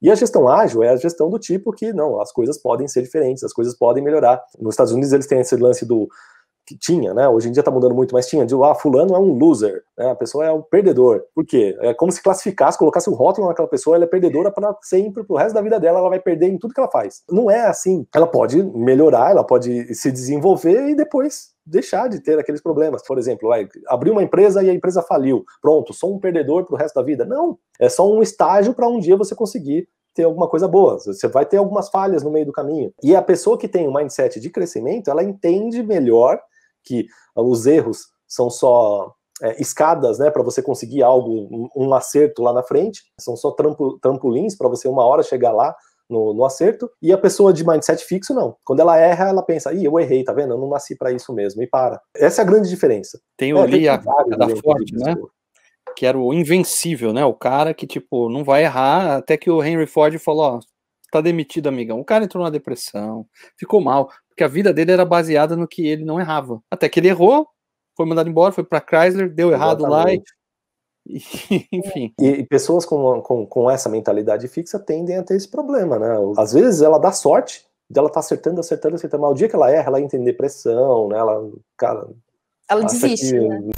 E a gestão ágil é a gestão do tipo que, não, as coisas podem ser diferentes, as coisas podem melhorar. Nos Estados Unidos eles têm esse lance do que tinha, né? Hoje em dia tá mudando muito, mas tinha, de ah, fulano é um loser, né? A pessoa é um perdedor. Por quê? É como se classificasse, colocasse um rótulo naquela pessoa, ela é perdedora para sempre, pro resto da vida dela, ela vai perder em tudo que ela faz. Não é assim. Ela pode melhorar, ela pode se desenvolver e depois deixar de ter aqueles problemas. Por exemplo, vai, abri uma empresa e a empresa faliu. Pronto, sou um perdedor pro resto da vida. Não, é só um estágio para um dia você conseguir ter alguma coisa boa. Você vai ter algumas falhas no meio do caminho. E a pessoa que tem um mindset de crescimento, ela entende melhor que ah, os erros são só é, escadas, né, para você conseguir algo, um, um, acerto lá na frente, são só trampo, trampolins para você uma hora chegar lá no, no, acerto. E a pessoa de mindset fixo, não. Quando ela erra, ela pensa, ih, eu errei, tá vendo? Eu não nasci para isso mesmo, e para. Essa é a grande diferença. Tem o é, a da Forte, né? Que era o invencível, né? O cara que, tipo, não vai errar, até que o Henry Ford falou, ó, tá demitido, amigão. O cara entrou na depressão, ficou mal, porque a vida dele era baseada no que ele não errava. Até que ele errou, foi mandado embora, foi para Chrysler, deu errado Exatamente. lá e, enfim. E, e pessoas com, com, com, essa mentalidade fixa tendem a ter esse problema, né? Às vezes ela dá sorte dela tá acertando, acertando, acertando, mas o dia que ela erra, ela entra em depressão, né? Ela, cara, ela desiste. Que... Né?